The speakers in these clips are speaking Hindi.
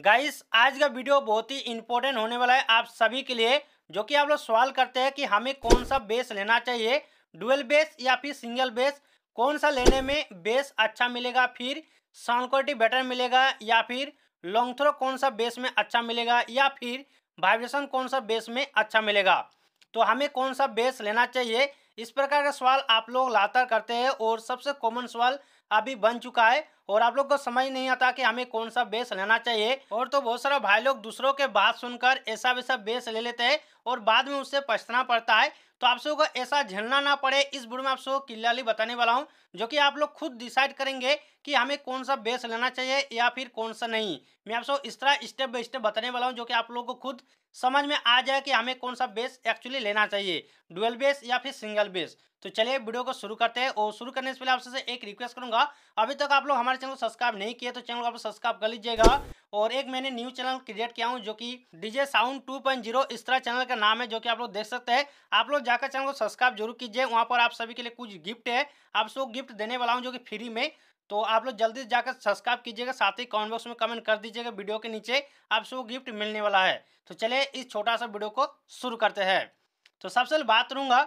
गाइस आज का वीडियो बहुत ही इंपॉर्टेंट होने वाला है आप सभी के लिए जो कि आप लोग सवाल करते हैं कि हमें कौन सा बेस लेना चाहिए डुअल बेस या फिर सिंगल बेस कौन सा लेने में बेस अच्छा मिलेगा फिर साउंड क्वालिटी बेटर मिलेगा या फिर लॉन्ग थ्रो कौन सा बेस में अच्छा मिलेगा या फिर वाइब्रेशन कौन सा बेस में अच्छा मिलेगा तो हमें कौन सा बेस लेना चाहिए इस प्रकार का सवाल आप लोग लगातार करते हैं और सबसे कॉमन सवाल अभी बन चुका है और आप लोग को समझ नहीं आता कि हमें कौन सा बेस लेना चाहिए और तो बहुत सारा भाई लोग दूसरों के बात सुनकर ऐसा वैसा बेस ले लेते हैं और बाद में उससे पछताना पड़ता है तो आप सबको ऐसा झेलना ना पड़े इस वीडियो में आप सबको क्लियरली बताने वाला हूँ जो कि आप लोग खुद डिसाइड करेंगे कि हमें कौन सा बेस लेना चाहिए या फिर कौन सा नहीं मैं आप सबको इस तरह स्टेप बाई स्टेप बताने वाला हूँ जो कि आप लोगों को खुद समझ में आ जाए कि हमें कौन सा बेस एक्चुअली लेना चाहिए डुअल बेस या फिर सिंगल बेस तो चलिए वीडियो को शुरू करते हैं और शुरू करने से पहले आपसे एक रिक्वेस्ट करूंगा अभी तक आप लोग हमारे चैनल को सब्सक्राइब नहीं किए तो चैनल को आप सब्सक्राइब कर लीजिएगा और एक मैंने न्यू चैनल क्रिएट किया हूँ जो कि डीजे साउंड 2.0 इस तरह चैनल का नाम है जो कि आप लोग देख सकते हैं आप लोग जाकर चैनल को सब्सक्राइब जरूर कीजिए वहाँ पर आप सभी के लिए कुछ गिफ्ट है आप सबको गिफ्ट देने वाला हूँ जो कि फ्री में तो आप लोग जल्दी जाकर सब्सक्राइब कीजिएगा साथ ही कमेंट बॉक्स में कमेंट कर दीजिएगा वीडियो के नीचे आप सबको गिफ्ट मिलने वाला है तो चलिए इस छोटा सा वीडियो को शुरू करते हैं तो सबसे पहले बात करूँगा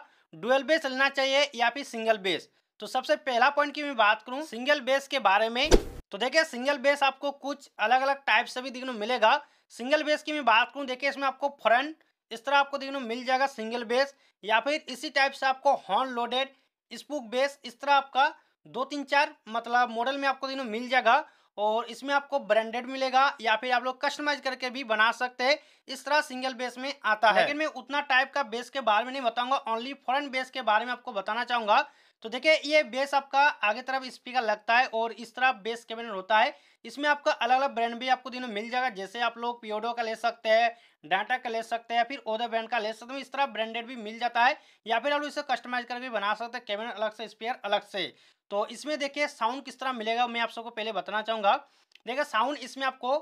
डुअल बेस लेना चाहिए या फिर सिंगल बेस तो सबसे पहला पॉइंट की मैं बात करूँ सिंगल बेस के बारे में तो देखिए सिंगल बेस आपको कुछ अलग अलग टाइप से भी देखने मिलेगा सिंगल बेस की मैं बात करूँ देखिए इसमें आपको फ्रंट इस तरह आपको देखने मिल जाएगा सिंगल बेस या फिर इसी टाइप से आपको हॉर्न लोडेड स्पूक बेस इस तरह आपका दो तीन चार मतलब मॉडल में आपको देखने मिल जाएगा और इसमें आपको ब्रांडेड मिलेगा या फिर आप लोग कस्टमाइज करके भी बना सकते हैं इस तरह सिंगल बेस में आता है लेकिन मैं उतना टाइप का बेस के बारे में नहीं बताऊंगा ओनली फॉरन बेस के बारे में आपको बताना चाहूंगा तो देखिए ये बेस आपका आगे तरफ स्पीकर लगता है और इस तरह बेस कैबिनेट होता है इसमें आपका अलग अलग ब्रांड भी आपको दिनों मिल जाएगा जैसे आप लोग पियोडो का ले सकते हैं डाटा का ले सकते हैं या फिर ओदर ब्रांड का ले सकते हैं इस तरह ब्रांडेड भी मिल जाता है या फिर आप इसे कस्टमाइज करके बना सकते हैं कैमरा अलग से स्पेयर अलग से तो इसमें देखिए साउंड किस तरह मिलेगा मैं आप सबको पहले बताना चाहूँगा देखिए साउंड इसमें आपको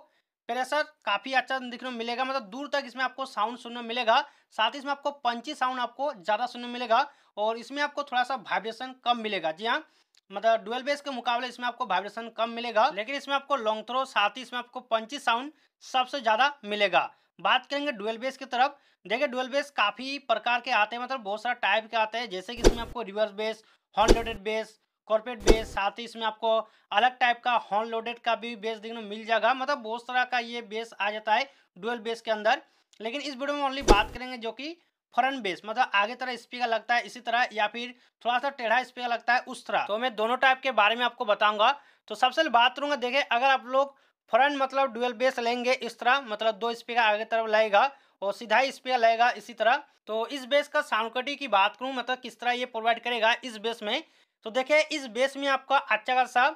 प्रेशर काफ़ी अच्छा दिखने में मिलेगा मतलब दूर तक इसमें आपको साउंड सुनने मिलेगा साथ ही इसमें आपको पंची साउंड आपको ज़्यादा सुनने मिलेगा और इसमें आपको थोड़ा सा वाइब्रेशन कम मिलेगा जी हाँ मतलब डुअल बेस के मुकाबले इसमें आपको वाइब्रेशन कम मिलेगा लेकिन इसमें आपको लॉन्ग थ्रो साथ ही इसमें आपको पंची साउंड सबसे ज़्यादा मिलेगा बात करेंगे डुअल बेस की तरफ देखिए डुअल बेस काफ़ी प्रकार के आते हैं मतलब बहुत सारा टाइप के आते हैं जैसे कि इसमें आपको reverse bass horn loaded bass corporate bass साथ ही इसमें आपको अलग टाइप का हॉर्न लोडेड का भी बेस देखने मिल जाएगा मतलब बहुत सारा का ये बेस आ जाता है डुअल बेस के अंदर लेकिन इस वीडियो में ओनली बात करेंगे जो कि फ्रंट बेस मतलब आगे तरह स्पीकर लगता है इसी तरह या फिर थोड़ा सा टेढ़ा स्पीकर लगता है उस तरह तो मैं दोनों टाइप के बारे में आपको बताऊंगा तो सबसे बात करूंगा देखें अगर आप लोग फ्रंट मतलब डुअल बेस लेंगे इस तरह मतलब दो स्पीकर आगे तरफ लाएगा और सीधा स्पीकर लाएगा इसी तरह तो इस बेस का साउंड कटी की बात करूँ मतलब किस तरह ये प्रोवाइड करेगा इस बेस में तो देखिए इस बेस में आपका अच्छा खासा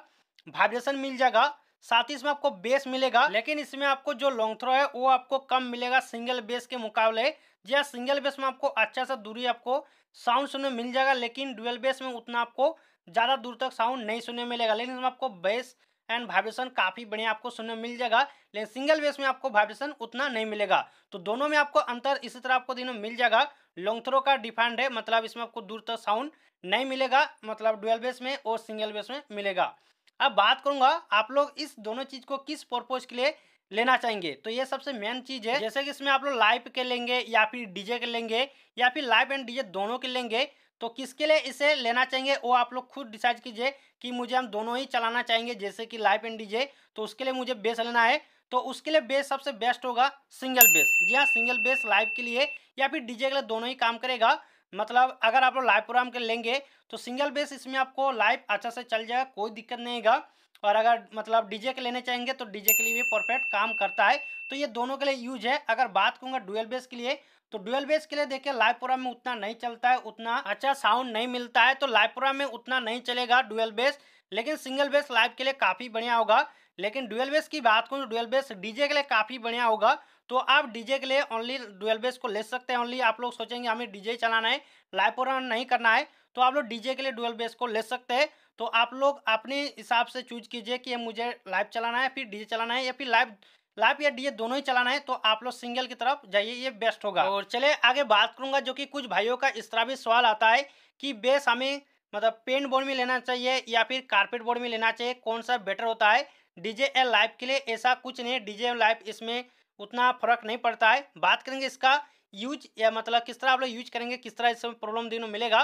वाइब्रेशन मिल जाएगा साथ ही इसमें आपको बेस मिलेगा लेकिन इसमें आपको जो लॉन्ग थ्रो है वो आपको कम मिलेगा सिंगल बेस के मुकाबले जी सिंगल बेस में आपको अच्छा सा दूरी आपको साउंड सुनने मिल जाएगा लेकिन डुअल बेस में उतना आपको ज़्यादा दूर तक साउंड नहीं सुनने मिलेगा लेकिन इसमें आपको बेस एंड वाइब्रेशन काफ़ी बढ़िया आपको सुनने मिल जाएगा लेकिन सिंगल बेस में आपको वाइब्रेशन उतना नहीं मिलेगा तो दोनों में आपको अंतर इसी तरह आपको दिनों मिल जाएगा लॉन्ग थ्रो का डिफाइंड है मतलब इसमें आपको दूर तक साउंड नहीं मिलेगा मतलब डुअल बेस में और सिंगल बेस में मिलेगा अब बात करूंगा आप लोग इस दोनों चीज़ को किस पर्पज के लिए लेना चाहेंगे तो ये सबसे मेन चीज है जैसे कि इसमें आप लोग लाइव के लेंगे या फिर डीजे के लेंगे या फिर लाइव एंड डीजे दोनों के लेंगे तो किसके लिए इसे लेना चाहेंगे वो आप लोग खुद डिसाइड कीजिए कि मुझे हम दोनों ही चलाना चाहेंगे जैसे कि लाइफ एंड डीजे तो उसके लिए मुझे बेस लेना है तो उसके लिए बेस सबसे बेस्ट होगा सिंगल बेस जी हाँ सिंगल बेस लाइव के लिए या फिर डीजे के लिए दोनों ही काम करेगा मतलब अगर आप लोग लाइव प्रोग्राम के लेंगे तो सिंगल बेस इसमें आपको लाइव अच्छा से चल जाएगा कोई दिक्कत नहीं होगा और अगर मतलब डीजे के लेने चाहेंगे तो डीजे के लिए भी परफेक्ट काम करता है तो ये दोनों के लिए यूज है अगर बात करूंगा डुअल बेस के लिए तो डुअल बेस के लिए देखिए लाइपुरा में उतना नहीं चलता है उतना अच्छा साउंड नहीं मिलता है तो लाइपुरा में उतना नहीं चलेगा डुअल बेस लेकिन सिंगल बेस लाइव के लिए काफ़ी बढ़िया होगा लेकिन डुअल बेस की बात करूँ डुअल बेस डीजे के लिए काफ़ी बढ़िया होगा तो आप डीजे के लिए ओनली डुअल बेस को ले सकते हैं ओनली आप लोग सोचेंगे हमें डीजे चलाना है लाइव प्रोग्राम नहीं करना है तो आप लोग डीजे के लिए डुअल बेस को ले सकते हैं तो आप लोग अपने हिसाब से चूज कीजिए कि मुझे लाइव चलाना है फिर डीजे चलाना है या फिर लाइव लाइव या डीजे दोनों ही चलाना है तो आप लोग सिंगल की तरफ जाइए ये बेस्ट होगा और चले आगे बात करूंगा जो कि कुछ भाइयों का इस तरह भी सवाल आता है कि बेस हमें मतलब पेंट बोर्ड में लेना चाहिए या फिर कारपेट बोर्ड में लेना चाहिए कौन सा बेटर होता है एल लाइफ के लिए ऐसा कुछ नहीं है डीजे लाइफ इसमें उतना फर्क नहीं पड़ता है बात करेंगे इसका यूज या मतलब किस तरह आप लोग यूज करेंगे किस तरह इसमें प्रॉब्लम दिनों मिलेगा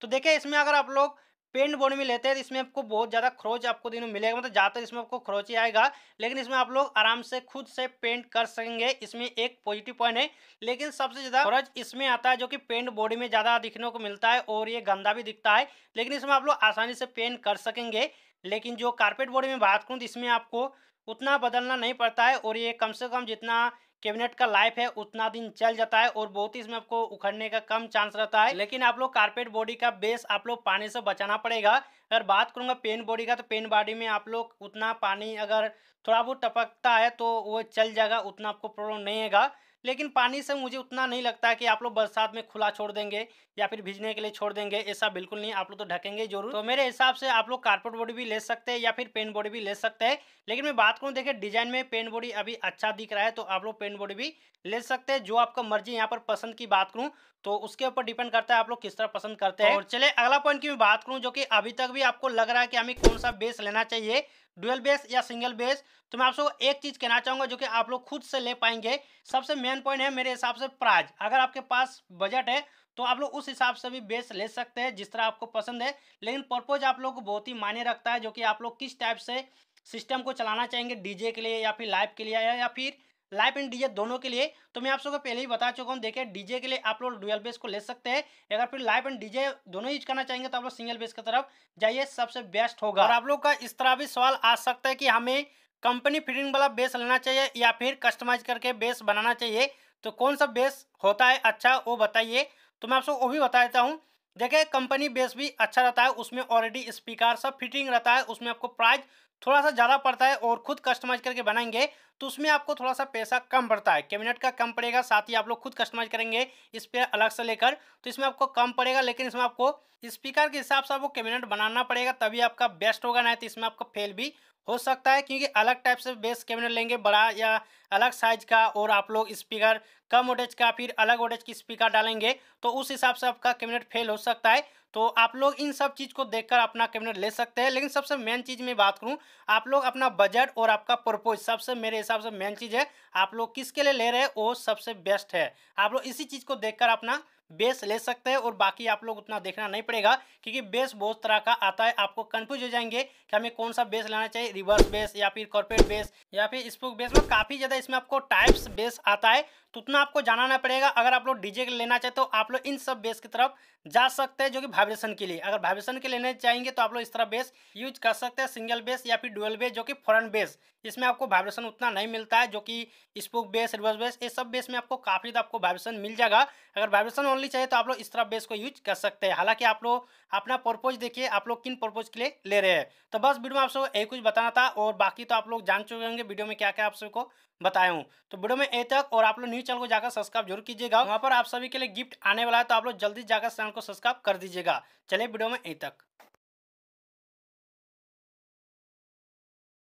तो देखिए इसमें अगर आप लोग पेंट बोर्ड में लेते हैं तो इसमें आपको बहुत ज़्यादा खरोच आपको दिनों मिलेगा मतलब ज़्यादातर इसमें आपको खरोच ही आएगा लेकिन इसमें आप लोग आराम से खुद से पेंट कर सकेंगे इसमें एक पॉजिटिव पॉइंट है लेकिन सबसे ज़्यादा खरोच इसमें आता है जो कि पेंट बॉडी में ज़्यादा दिखने को मिलता है और ये गंदा भी दिखता है लेकिन इसमें आप लोग आसानी से पेंट कर सकेंगे लेकिन जो कारपेट बोर्ड में बात करूँ तो इसमें आपको उतना बदलना नहीं पड़ता है और ये कम से कम जितना कैबिनेट का लाइफ है उतना दिन चल जाता है और बहुत ही इसमें आपको उखड़ने का कम चांस रहता है लेकिन आप लोग कारपेट बॉडी का बेस आप लोग पानी से बचाना पड़ेगा अगर बात करूंगा पेन बॉडी का तो पेन बॉडी में आप लोग उतना पानी अगर थोड़ा बहुत टपकता है तो वो चल जाएगा उतना आपको प्रॉब्लम नहीं आएगा लेकिन पानी से मुझे उतना नहीं लगता कि आप लोग बरसात में खुला छोड़ देंगे या फिर भिजने के लिए छोड़ देंगे ऐसा बिल्कुल नहीं आप लोग तो ढकेंगे जरूर तो मेरे हिसाब से आप लोग कारपेट बॉडी भी ले सकते हैं या फिर पेंट बॉडी भी ले सकते हैं लेकिन मैं बात करूँ देखिए डिजाइन में पेंट बॉडी अभी अच्छा दिख रहा है तो आप लोग पेंट बॉडी भी ले सकते हैं जो आपका मर्जी यहाँ पर पसंद की बात करूँ तो उसके ऊपर डिपेंड करता है आप लोग किस तरह पसंद करते हैं और चले अगला पॉइंट की मैं बात करूँ जो कि अभी तक भी आपको लग रहा है कि हमें कौन सा बेस लेना चाहिए डुअल बेस या सिंगल बेस तो मैं आपको एक चीज़ कहना चाहूंगा जो कि आप लोग खुद से ले पाएंगे सबसे मेन पॉइंट है मेरे हिसाब से प्राइज अगर आपके पास बजट है तो आप लोग उस हिसाब से भी बेस ले सकते हैं जिस तरह आपको पसंद है लेकिन पर्पोज आप लोग को बहुत ही मायने रखता है जो कि आप लोग किस टाइप से सिस्टम को चलाना चाहेंगे डीजे के लिए या फिर लाइव के लिए या फिर लाइफ एंड डीजे दोनों के लिए तो मैं आप सबको पहले ही बता चुका हूँ देखिए डीजे के लिए आप लोग डुअल बेस को ले सकते हैं अगर फिर लाइफ एंड डीजे दोनों यूज करना चाहेंगे तो आप लोग सिंगल बेस की तरफ जाइए सबसे बेस्ट होगा और आप लोग का इस तरह भी सवाल आ सकता है कि हमें कंपनी फिटिंग वाला बेस लेना चाहिए या फिर कस्टमाइज करके बेस बनाना चाहिए तो कौन सा बेस होता है अच्छा वो बताइए तो मैं आप सबको वो भी बता देता हूँ देखिए कंपनी बेस भी अच्छा रहता है उसमें ऑलरेडी स्पीकर सब फिटिंग रहता है उसमें आपको प्राइस थोड़ा सा ज़्यादा पड़ता है और खुद कस्टमाइज करके बनाएंगे तो उसमें आपको थोड़ा सा पैसा कम पड़ता है कैबिनेट का कम पड़ेगा साथ ही आप लोग खुद कस्टमाइज करेंगे इस पर अलग से लेकर तो इसमें आपको कम पड़ेगा लेकिन इसमें आपको स्पीकर के हिसाब से आपको कैबिनेट बनाना पड़ेगा तभी आपका बेस्ट होगा नहीं तो इसमें आपको फेल भी हो सकता है क्योंकि अलग टाइप से बेस कैबिनेट लेंगे बड़ा या अलग साइज का और आप लोग स्पीकर कम वोटेज का फिर अलग वोटेज की स्पीकर डालेंगे तो उस हिसाब से आपका कैबिनेट फेल हो सकता है तो आप लोग इन सब चीज़ को देखकर अपना कैबिनेट ले सकते हैं लेकिन सबसे मेन चीज़ में बात करूं आप लोग अपना बजट और आपका प्रपोज सबसे मेरे हिसाब से मेन चीज़ है आप लोग किसके लिए ले रहे हैं वो सबसे बेस्ट है आप लोग इसी चीज़ को देखकर अपना बेस ले सकते हैं और बाकी आप लोग उतना देखना नहीं पड़ेगा क्योंकि बेस बहुत तरह का आता है आपको कंफ्यूज हो जाएंगे कि हमें कौन सा बेस लाना चाहिए रिवर्स बेस या फिर कॉर्पोरेट बेस या फिर स्पोक बेस में काफ़ी ज़्यादा इसमें आपको टाइप्स बेस आता है तो उतना आपको जाना ना पड़ेगा अगर आप लोग डीजे लेना चाहते हो आप लोग इन सब बेस की तरफ जा सकते हैं जो कि वाइब्रेशन के लिए अगर वाइब्रेशन के लेने चाहेंगे तो आप लोग इस तरह बेस यूज कर सकते हैं सिंगल बेस या फिर डुअल बेस जो कि फॉरन बेस इसमें आपको वाइब्रेशन उतना नहीं मिलता है जो कि स्पोक बेस रिवर्स बेस ये सब बेस में आपको काफ़ी तो आपको वाइब्रेशन मिल जाएगा अगर वाइब्रेशन ओनली चाहिए तो आप लोग इस तरह बेस को यूज कर सकते हैं हालांकि आप लोग अपना पर्पोज देखिए आप लोग किन पर्पोज के लिए ले रहे हैं तो बस वीडियो में आप सबको यही कुछ बताना था और बाकी तो आप लोग जान चुके होंगे वीडियो में क्या क्या आप सबको बताया हूँ तो वीडियो में ए तक और आप लोग न्यूज चैनल को जाकर सब्सक्राइब जरूर कीजिएगा वहाँ पर आप सभी के लिए गिफ्ट आने वाला है तो आप लोग जल्दी जाकर चैनल को सब्सक्राइब कर दीजिएगा चलिए वीडियो में ए तक